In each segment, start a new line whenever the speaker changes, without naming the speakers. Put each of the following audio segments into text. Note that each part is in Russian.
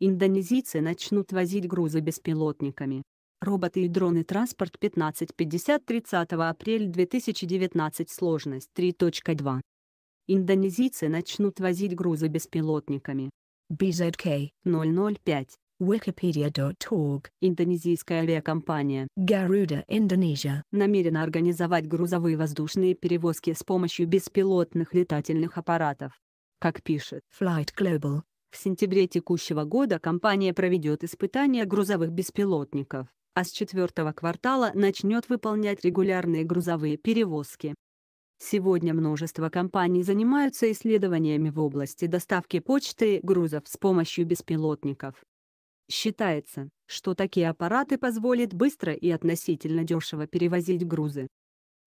Индонезийцы начнут возить грузы беспилотниками. Роботы и дроны транспорт 1550 30 апреля 2019 сложность 3.2. Индонезийцы начнут возить грузы беспилотниками. BZK 005 Wikipedia.org Индонезийская авиакомпания Garuda
Indonesia
намерена организовать грузовые воздушные перевозки с помощью беспилотных летательных аппаратов. Как пишет Flight Global, в сентябре текущего года компания проведет испытания грузовых беспилотников, а с четвертого квартала начнет выполнять регулярные грузовые перевозки. Сегодня множество компаний занимаются исследованиями в области доставки почты и грузов с помощью беспилотников. Считается, что такие аппараты позволят быстро и относительно дешево перевозить грузы.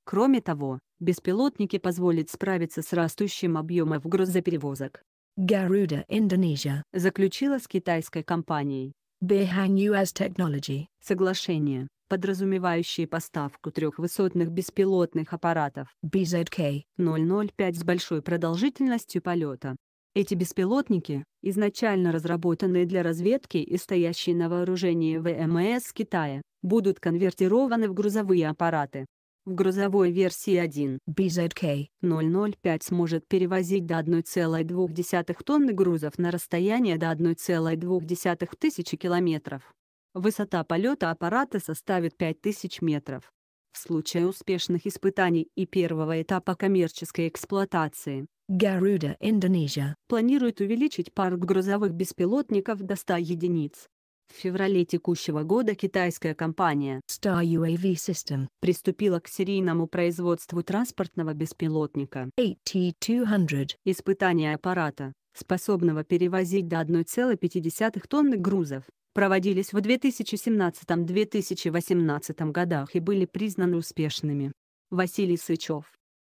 Кроме того, беспилотники позволят справиться с растущим объемом грузоперевозок. Garuda Indonesia заключила с китайской компанией Behan US Technology соглашение, подразумевающее поставку трех высотных беспилотных аппаратов BZK-005 с большой продолжительностью полета. Эти беспилотники, изначально разработанные для разведки и стоящие на вооружении ВМС Китая, будут конвертированы в грузовые аппараты. В грузовой версии 1 BZK 005 сможет перевозить до 1,2 тонны грузов на расстояние до 1,2 тысячи километров. Высота полета аппарата составит 5000 метров. В случае успешных испытаний и первого этапа коммерческой эксплуатации,
Garuda Indonesia
планирует увеличить парк грузовых беспилотников до 100 единиц. В феврале текущего года китайская компания Star UAV System приступила к серийному производству транспортного беспилотника AT-200. Испытания аппарата, способного перевозить до 1,5 тонны грузов, проводились в 2017-2018 годах и были признаны успешными. Василий Сычев